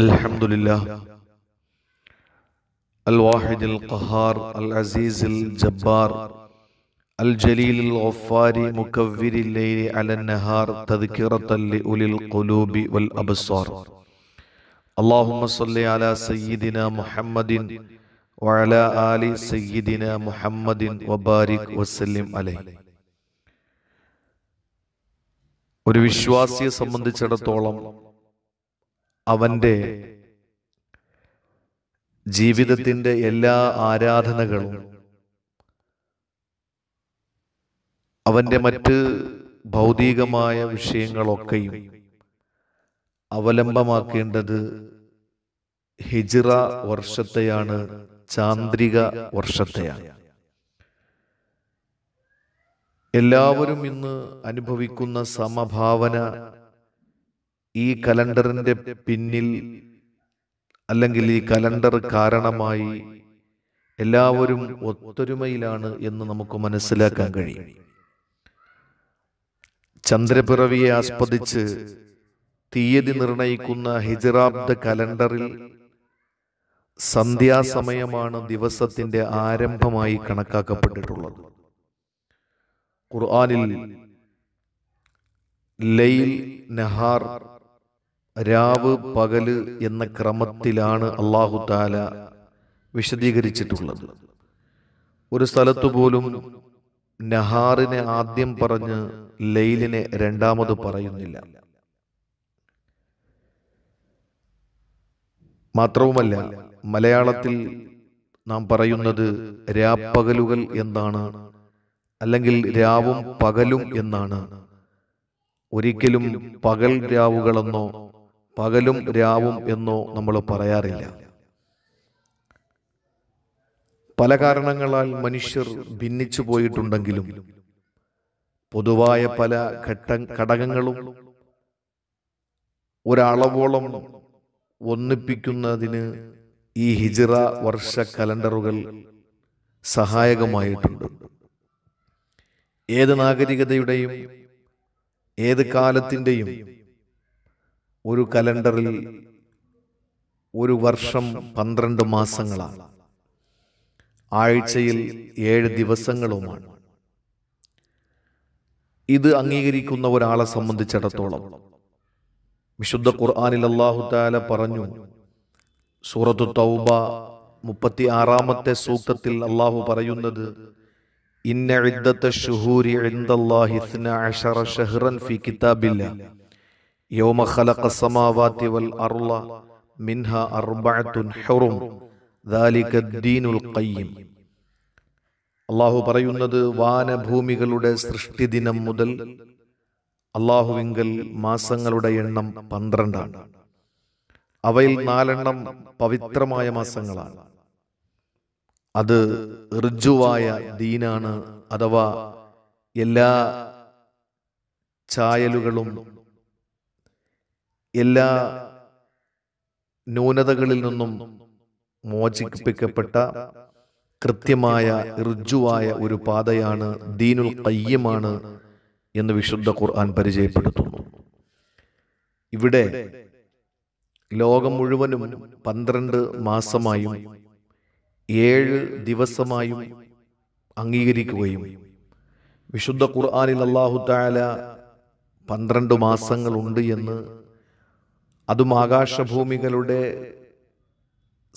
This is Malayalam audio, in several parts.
الحمد لله الواحد القهار العزيز الجبار الجليل الغفار مكفر الليل على النهار تذكرة لأولي القلوب والأبصار اللهم صل على سيدنا محمد وعلى آل سيدنا محمد وبارك وسلم عليه ഒരു വിശ്വാസിയെ സംബന്ധിച്ചിടത്തോളം അവൻ്റെ ജീവിതത്തിൻ്റെ എല്ലാ ആരാധനകളും അവൻ്റെ മറ്റ് ഭൗതികമായ വിഷയങ്ങളൊക്കെയും അവലംബമാക്കേണ്ടത് ഹിജിറ വർഷത്തെയാണ് ചാന്ദ്രിക വർഷത്തെയാണ് എല്ലാവരും ഇന്ന് അനുഭവിക്കുന്ന സമഭാവന ഈ കലണ്ടറിന്റെ പിന്നിൽ അല്ലെങ്കിൽ ഈ കലണ്ടർ കാരണമായി എല്ലാവരും ഒത്തൊരുമയിലാണ് എന്ന് നമുക്ക് മനസ്സിലാക്കാൻ കഴിയും ചന്ദ്രപിറവിയെ ആസ്പദിച്ച് തീയതി നിർണയിക്കുന്ന ഹിജറാബ്ദ കലണ്ടറിൽ സന്ധ്യാസമയമാണ് ദിവസത്തിന്റെ ആരംഭമായി കണക്കാക്കപ്പെട്ടിട്ടുള്ളത് ഖുർആാനിൽ ലൈൽ നഹാർ രാവ് പകല് എന്ന ക്രമത്തിലാണ് അള്ളാഹു താല വിശദീകരിച്ചിട്ടുള്ളത് ഒരു സ്ഥലത്തു പോലും നഹാറിനെ ആദ്യം പറഞ്ഞ് ലൈലിനെ രണ്ടാമത് പറയുന്നില്ല മാത്രവുമല്ല മലയാളത്തിൽ നാം പറയുന്നത് രാപ്പകലുകൾ എന്താണ് അല്ലെങ്കിൽ രാവും പകലും എന്നാണ് ഒരിക്കലും പകൽ രാവുകളെന്നോ പകലും രാവും എന്നോ നമ്മൾ പറയാറില്ല പല കാരണങ്ങളാൽ മനുഷ്യർ ഭിന്നിച്ചു പോയിട്ടുണ്ടെങ്കിലും പൊതുവായ പല ഘട്ട ഘടകങ്ങളും ഒരളവോളം ഒന്നിപ്പിക്കുന്നതിന് ഈ ഹിജിറ വർഷ കലണ്ടറുകൾ സഹായകമായിട്ടുണ്ട് ഏത് നാഗരികതയുടെയും ഏത് കാലത്തിൻ്റെയും ഒരു കലണ്ടറിൽ ഒരു വർഷം പന്ത്രണ്ട് മാസങ്ങളാണ് ആഴ്ചയിൽ ഏഴ് ദിവസങ്ങളുമാണ് ഇത് അംഗീകരിക്കുന്ന ഒരാളെ സംബന്ധിച്ചിടത്തോളം വിശുദ്ധ ഖുർആാനിൽ അള്ളാഹു താല പറഞ്ഞു സൂറത്തു തൗബ മുപ്പത്തി ആറാമത്തെ സൂക്തത്തിൽ അള്ളാഹു പറയുന്നത് ഇന്ന ഇദ്ദത്തെ ഷുഹൂരി ഫി കിതാബില്ല യോമ ഖലഖ സമാവാതി വൽ അർള മിൻഹ അർബഅതുൻ ഹുറും ദാലിക ദീനുൽ ഖയ്യിം അള്ളാഹു പറയുന്നത് വാനഭൂമികളുടെ സൃഷ്ടി ദിനം മുതൽ അള്ളാഹുവിങ്കൽ മാസങ്ങളുടെ എണ്ണം പന്ത്രണ്ടാണ് അവയിൽ നാലെണ്ണം പവിത്രമായ മാസങ്ങളാണ് അത് ഋജുവായ ദീനാണ് അഥവാ എല്ലാ ചായലുകളും എല്ലാ ന്യൂനതകളിൽ നിന്നും മോചിപ്പിക്കപ്പെട്ട കൃത്യമായ ഋജുവായ ഒരു പാതയാണ് ദീനുൽ കയ്യമാണ് എന്ന് വിശുദ്ധ ഖുർആൻ പരിചയപ്പെടുത്തുന്നു ഇവിടെ ലോകം മുഴുവനും പന്ത്രണ്ട് മാസമായും ഏഴ് ദിവസമായും അംഗീകരിക്കുകയും വിശുദ്ധ ഖുർആാനിൽ അള്ളാഹുദാല പന്ത്രണ്ട് മാസങ്ങളുണ്ട് എന്ന് അതും ആകാശഭൂമികളുടെ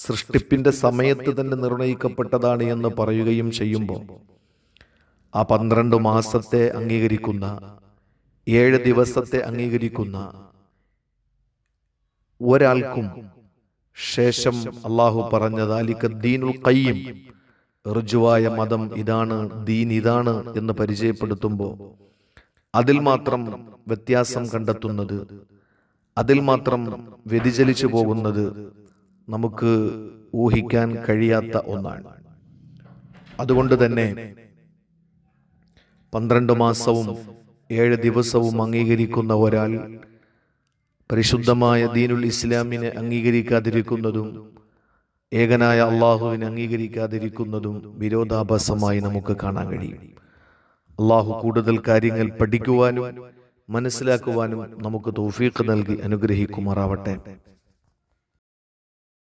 സൃഷ്ടിപ്പിൻ്റെ സമയത്ത് തന്നെ നിർണയിക്കപ്പെട്ടതാണ് എന്ന് പറയുകയും ചെയ്യുമ്പോൾ ആ പന്ത്രണ്ട് മാസത്തെ അംഗീകരിക്കുന്ന ഏഴ് ദിവസത്തെ അംഗീകരിക്കുന്ന ഒരാൾക്കും ശേഷം അള്ളാഹു പറഞ്ഞത് അലിക്ക ദീനു കയ്യും ഋജുവായ മതം ഇതാണ് ദീൻ ഇതാണ് എന്ന് പരിചയപ്പെടുത്തുമ്പോൾ അതിൽ മാത്രം വ്യത്യാസം കണ്ടെത്തുന്നത് അതിൽ മാത്രം വ്യതിചലിച്ചു പോകുന്നത് നമുക്ക് ഊഹിക്കാൻ കഴിയാത്ത ഒന്നാണ് അതുകൊണ്ട് തന്നെ പന്ത്രണ്ട് മാസവും ഏഴ് ദിവസവും അംഗീകരിക്കുന്ന ഒരാൾ പരിശുദ്ധമായ ദീനുൽ ഇസ്ലാമിനെ അംഗീകരിക്കാതിരിക്കുന്നതും ഏകനായ അള്ളാഹുവിനെ അംഗീകരിക്കാതിരിക്കുന്നതും വിരോധാഭാസമായി നമുക്ക് കാണാൻ കഴിയും അള്ളാഹു കൂടുതൽ കാര്യങ്ങൾ പഠിക്കുവാനും മനസ്സിലാക്കുവാനും നമുക്ക് തൗഫീഖ് നൽകി അനുഗ്രഹിക്കുമാറാവട്ടെ